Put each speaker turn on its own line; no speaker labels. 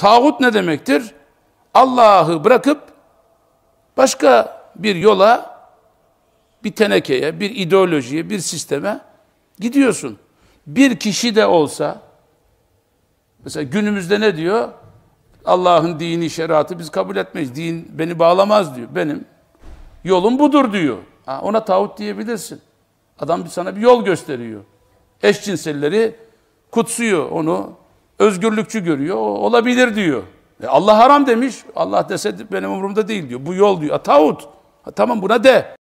Tağut ne demektir? Allah'ı bırakıp başka bir yola, bir tenekeye, bir ideolojiye, bir sisteme gidiyorsun. Bir kişi de olsa, mesela günümüzde ne diyor? Allah'ın dini, şeriatı biz kabul etmeyiz. Din beni bağlamaz diyor. Benim yolum budur diyor. Ha, ona tağut diyebilirsin. Adam sana bir yol gösteriyor. Eşcinselleri kutsuyor onu özgürlükçü görüyor. Olabilir diyor. E Allah haram demiş. Allah dese benim umurumda değil diyor. Bu yol diyor. Tağut.
tamam buna de.